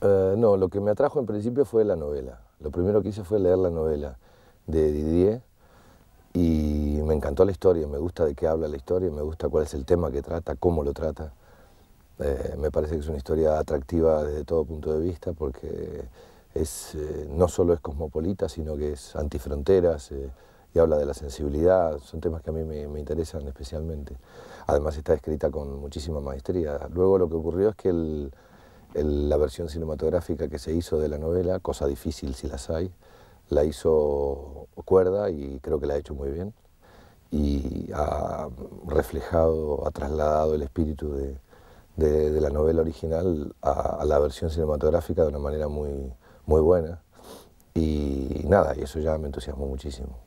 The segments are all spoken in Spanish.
Eh, no, lo que me atrajo en principio fue la novela. Lo primero que hice fue leer la novela de Didier y me encantó la historia, me gusta de qué habla la historia, me gusta cuál es el tema que trata, cómo lo trata. Eh, me parece que es una historia atractiva desde todo punto de vista porque es, eh, no solo es cosmopolita, sino que es antifronteras y habla de la sensibilidad, son temas que a mí me, me, interesan especialmente. Además está escrita con muchísima maestría. Luego lo que ocurrió es que el, la versión cinematográfica que se hizo de la novela, cosa difícil si las hay, la hizo Cuerda y creo que la ha hecho muy bien. Y ha reflejado, ha trasladado el espíritu de, la novela original a, la versión cinematográfica de una manera muy, muy buena. Y nada, y eso ya me entusiasmó muchísimo.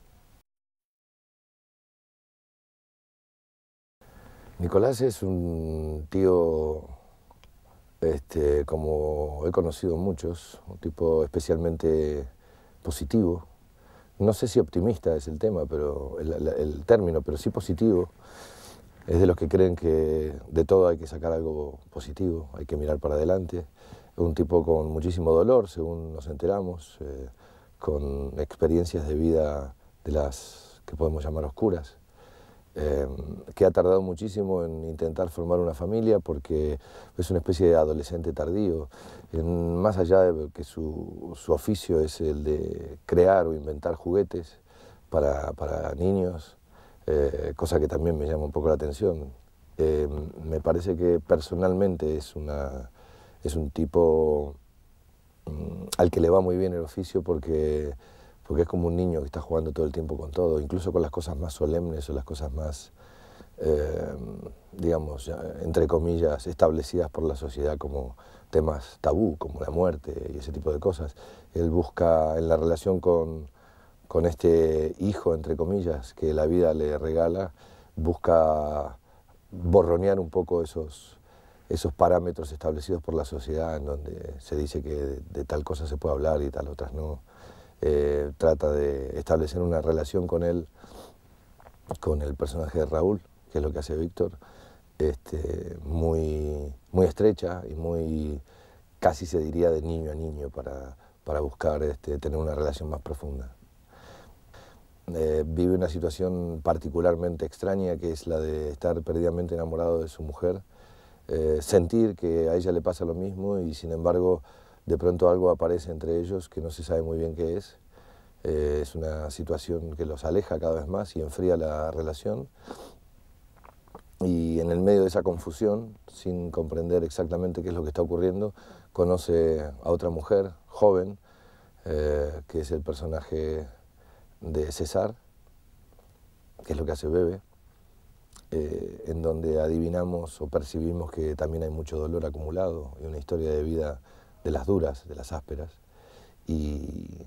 Nicolás es un tío este, como he conocido muchos, un tipo especialmente positivo, no sé si optimista es el tema, pero el, término, pero sí positivo, es de los que creen que de todo hay que sacar algo positivo, hay que mirar para adelante. Un tipo con muchísimo dolor, según nos enteramos, eh, con experiencias de vida de las que podemos llamar oscuras, eh, que ha tardado muchísimo en intentar formar una familia porque es una especie de adolescente tardío. más allá de que su, su, oficio es el de crear o inventar juguetes para, para niños, eh, cosa que también me llama un poco la atención. Eh, me parece que personalmente es, una, es un tipo mm, al que le va muy bien el oficio porque porque es como un niño que está jugando todo el tiempo con todo, incluso con las cosas más solemnes o las cosas más, em, digamos, entre comillas, establecidas por la sociedad como temas tabú, como la muerte y ese tipo de cosas. Él busca en la relación con, con este hijo, entre comillas, que la vida le regala, busca borronear un poco esos, esos parámetros establecidos por la sociedad en donde se dice que de, de tal cosa se puede hablar y tal otras no. Eh, trata de establecer una relación con él, con el personaje de Raúl, que es lo que hace Víctor, este, muy, muy estrecha y muy, casi se diría de niño a niño para, buscar este, tener una relación más profunda. Eh, vive una situación particularmente extraña que es la de estar perdidamente enamorado de su mujer, eh, sentir que a ella le pasa lo mismo y sin embargo de pronto algo aparece entre ellos que no se sabe muy bien qué es. Eh, es una situación que los aleja cada vez más y enfría la relación. Y en el medio de esa confusión, sin comprender exactamente qué es lo que está ocurriendo, conoce a otra mujer joven, eh, que es el personaje de César, que es lo que hace Bebe, eh, en donde adivinamos o percibimos que también hay mucho dolor acumulado y una historia de vida de las duras, de las ásperas, y,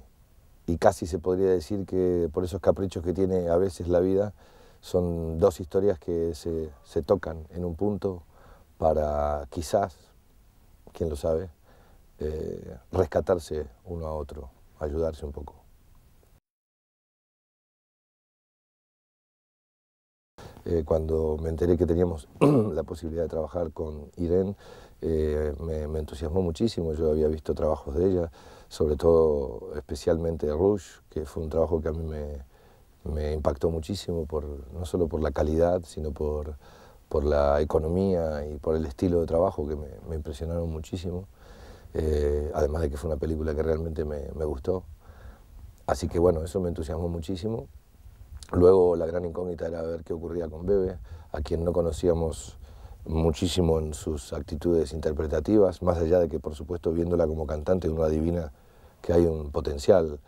casi se podría decir que por esos caprichos que tiene a veces la vida, son dos historias que se, tocan en un punto para quizás, quién lo sabe, eh, rescatarse uno a otro, ayudarse un poco. Eh, cuando me enteré que teníamos la posibilidad de trabajar con Irene, eh, me, entusiasmó muchísimo. Yo había visto trabajos de ella, sobre todo especialmente Rush que fue un trabajo que a mí me, impactó muchísimo, por, no solo por la calidad, sino por, por, la economía y por el estilo de trabajo que me, impresionaron muchísimo. Eh, además de que fue una película que realmente me gustó. Así que bueno, eso me entusiasmó muchísimo. Luego la gran incógnita era ver qué ocurría con Bebe, a quien no conocíamos muchísimo en sus actitudes interpretativas, más allá de que por supuesto viéndola como cantante uno adivina que hay un potencial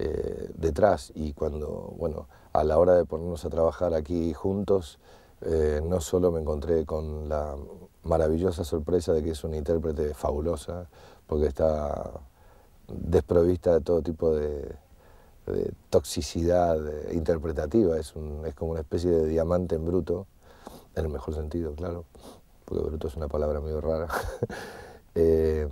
eh, detrás y cuando, bueno, a la hora de ponernos a trabajar aquí juntos, eh, no solo me encontré con la maravillosa sorpresa de que es una intérprete fabulosa, porque está desprovista de todo tipo de, de toxicidad eh, interpretativa, es, es como una especie de diamante en bruto, en el mejor sentido, claro, porque bruto es una palabra medio rara. Eh,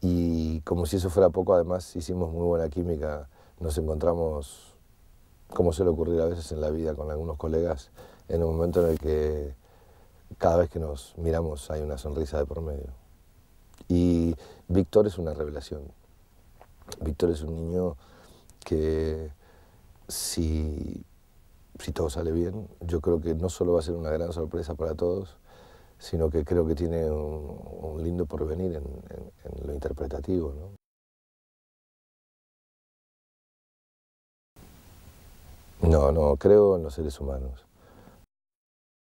y como si eso fuera poco, además hicimos muy buena química, nos encontramos, como suele ocurrir a veces en la vida con algunos colegas, en un momento en el que cada vez que nos miramos hay una sonrisa de por medio. Y Víctor es una revelación. Víctor es un niño que si, todo sale bien, yo creo que no solo va a ser una gran sorpresa para todos, sino que creo que tiene un, lindo porvenir en, lo interpretativo. No, no, creo en los seres humanos.